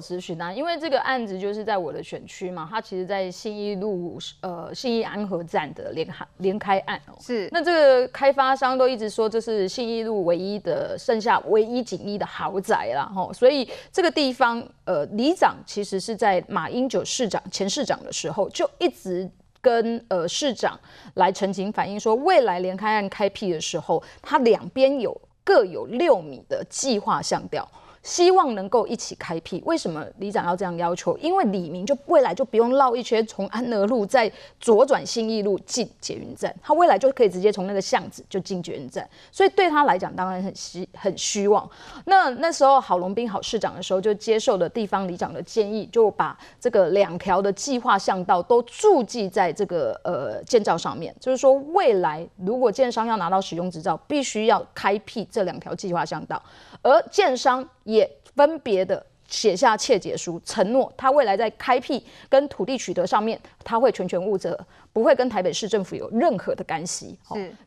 咨询啊，因为这个案子就是在我的选区嘛，它其实在信义路呃信义安和站的连开连开案哦，是那这个开发商都一直说这是信义路唯一的剩下唯一仅一的豪宅了吼，所以这个地方呃里长其实是在马英九市长前市长的时候就一直跟呃市长来澄清反映说，未来连开案开辟的时候，它两边有各有六米的计划向调。希望能够一起开辟。为什么李长要这样要求？因为李明就未来就不用绕一圈，从安德路再左转兴义路进捷运站，他未来就可以直接从那个巷子就进捷运站。所以对他来讲，当然很希很希望。那那时候郝龙斌郝市长的时候，就接受的地方李长的建议，就把这个两条的计划巷道都注记在这个呃建造上面。就是说，未来如果建商要拿到使用执照，必须要开辟这两条计划巷道，而建商也。也分别的写下切结书，承诺他未来在开辟跟土地取得上面，他会全权负责，不会跟台北市政府有任何的干系。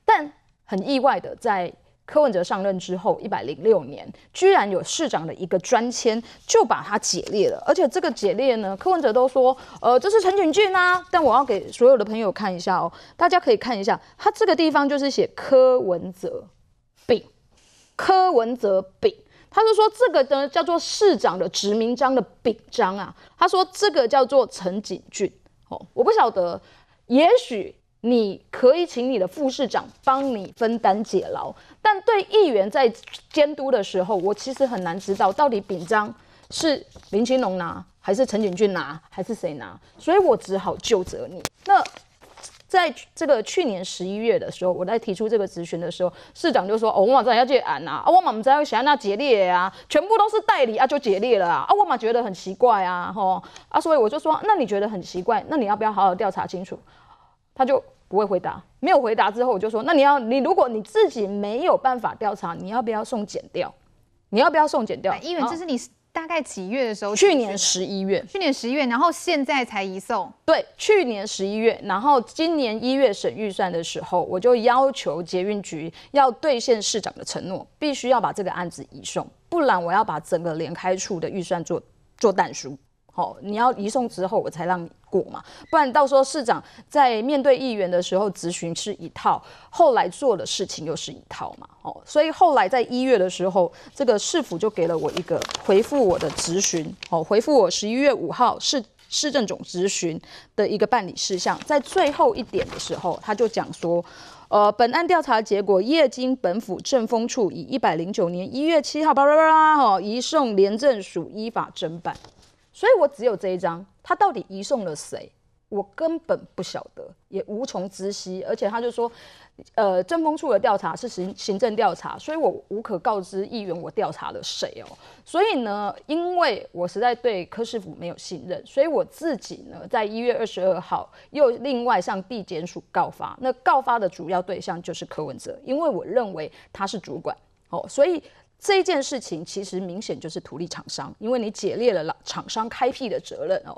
但很意外的，在柯文哲上任之后一百零六年，居然有市长的一个专签，就把它解列了。而且这个解列呢，柯文哲都说，呃，这是陈景俊呐。但我要给所有的朋友看一下哦，大家可以看一下，他这个地方就是写柯文哲丙，柯文哲丙。他就说这个呢叫做市长的殖民章的柄章啊，他说这个叫做陈景俊哦，我不晓得，也许你可以请你的副市长帮你分担解劳，但对议员在监督的时候，我其实很难知道到底柄章是林清龙拿还是陈景俊拿还是谁拿，所以我只好就责你那。在这个去年十一月的时候，我在提出这个咨询的时候，市长就说：“哦，我马在要解案呐，啊，我嘛我们在想那解列啊，全部都是代理啊，就解列了啊，啊，我嘛觉得很奇怪啊，吼，啊，所以我就说，那你觉得很奇怪，那你要不要好好调查清楚？他就不会回答，没有回答之后，我就说，那你要你如果你自己没有办法调查，你要不要送检掉？你要不要送检掉？议员，这是你。大概几月的时候？去年十一月。去年十一月，然后现在才移送。对，去年十一月，然后今年一月审预算的时候，我就要求捷运局要兑现市长的承诺，必须要把这个案子移送，不然我要把整个联开处的预算做做淡书。好，你要移送之后，我才让你。过嘛，不然到时候市长在面对议员的时候，咨询是一套，后来做的事情又是一套嘛，哦，所以后来在一月的时候，这个市府就给了我一个回复我的咨询，哦，回复我十一月五号市市政总咨询的一个办理事项，在最后一点的时候，他就讲说，呃，本案调查结果业经本府政风处以一百零九年一月七号巴拉巴拉哦，移送廉政署依法侦办。所以我只有这一张，他到底移送了谁？我根本不晓得，也无从知悉。而且他就说，呃，政风处的调查是行行政调查，所以我无可告知议员我调查了谁哦。所以呢，因为我实在对柯师傅没有信任，所以我自己呢，在一月二十二号又另外向地检署告发。那告发的主要对象就是柯文哲，因为我认为他是主管哦，所以。这一件事情其实明显就是土地厂商，因为你解列了厂商开辟的责任哦，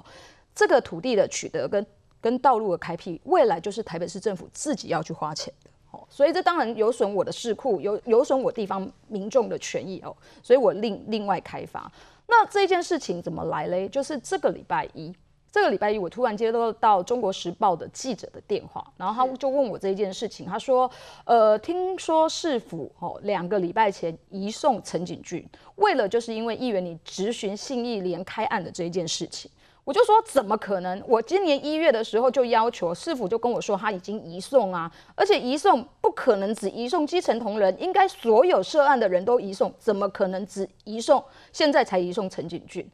这个土地的取得跟跟道路的开辟，未来就是台北市政府自己要去花钱的哦，所以这当然有损我的市库，有有损我地方民众的权益哦，所以我另另外开发。那这件事情怎么来嘞？就是这个礼拜一。这个礼拜一，我突然接到到中国时报的记者的电话，然后他就问我这一件事情，他说，呃，听说市府哦，两个礼拜前移送陈景峻，为了就是因为议员你质询信义联开案的这一件事情，我就说怎么可能？我今年一月的时候就要求市府就跟我说他已经移送啊，而且移送不可能只移送基层同仁，应该所有涉案的人都移送，怎么可能只移送？现在才移送陈景峻？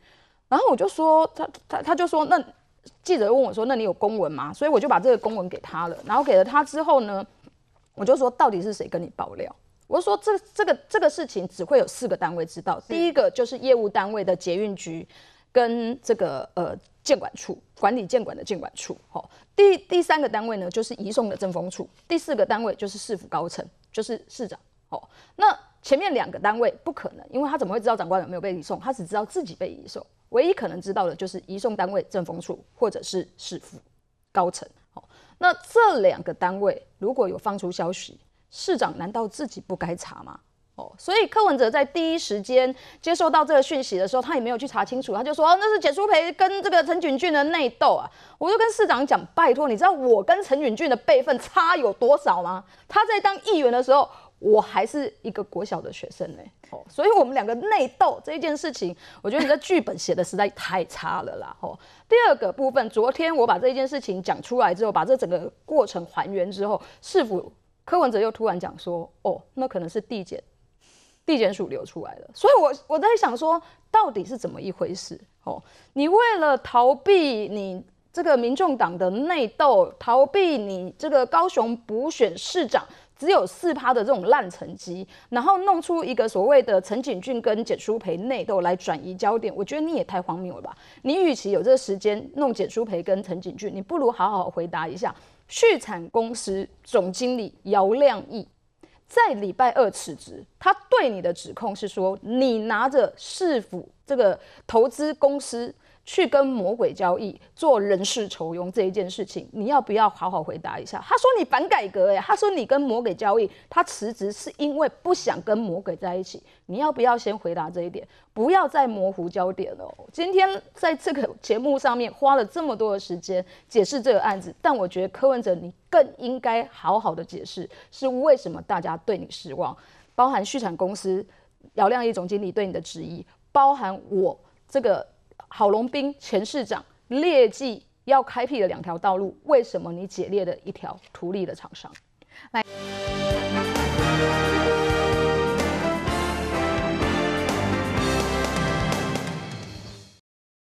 然后我就说他他他就说那记者问我说那你有公文吗？所以我就把这个公文给他了。然后给了他之后呢，我就说到底是谁跟你爆料？我说这这个这个事情只会有四个单位知道。第一个就是业务单位的捷运局跟这个呃建管处管理建管的建管处。好，第第三个单位呢就是移送的政风处，第四个单位就是市府高层，就是市长。好，那前面两个单位不可能，因为他怎么会知道长官有没有被移送？他只知道自己被移送。唯一可能知道的就是移送单位政风处，或者是市府高层。好，那这两个单位如果有放出消息，市长难道自己不该查吗？哦，所以柯文哲在第一时间接收到这个讯息的时候，他也没有去查清楚，他就说哦，那是简书培跟这个陈俊的内斗啊。我就跟市长讲，拜托，你知道我跟陈俊的辈分差有多少吗？他在当议员的时候，我还是一个国小的学生呢。哦，所以我们两个内斗这一件事情，我觉得你的剧本写的实在太差了啦！吼，第二个部分，昨天我把这一件事情讲出来之后，把这整个过程还原之后，是否柯文哲又突然讲说，哦，那可能是递减，递减署流出来的？所以，我我在想说，到底是怎么一回事？哦，你为了逃避你这个民众党的内斗，逃避你这个高雄补选市长。只有四趴的这种烂成绩，然后弄出一个所谓的陈景俊跟简书培内斗来转移焦点，我觉得你也太荒谬了吧！你与其有这个时间弄简书培跟陈景俊，你不如好好回答一下续产公司总经理姚亮义在礼拜二辞职，他对你的指控是说你拿着市府这个投资公司。去跟魔鬼交易、做人事仇庸这一件事情，你要不要好好回答一下？他说你反改革，诶，他说你跟魔鬼交易，他辞职是因为不想跟魔鬼在一起。你要不要先回答这一点？不要再模糊焦点了。今天在这个节目上面花了这么多的时间解释这个案子，但我觉得柯文哲你更应该好好的解释是为什么大家对你失望，包含旭产公司姚亮义总经理对你的质疑，包含我这个。郝龙斌前市长劣迹要开辟的两条道路，为什么你解列的一条图利的厂商？来。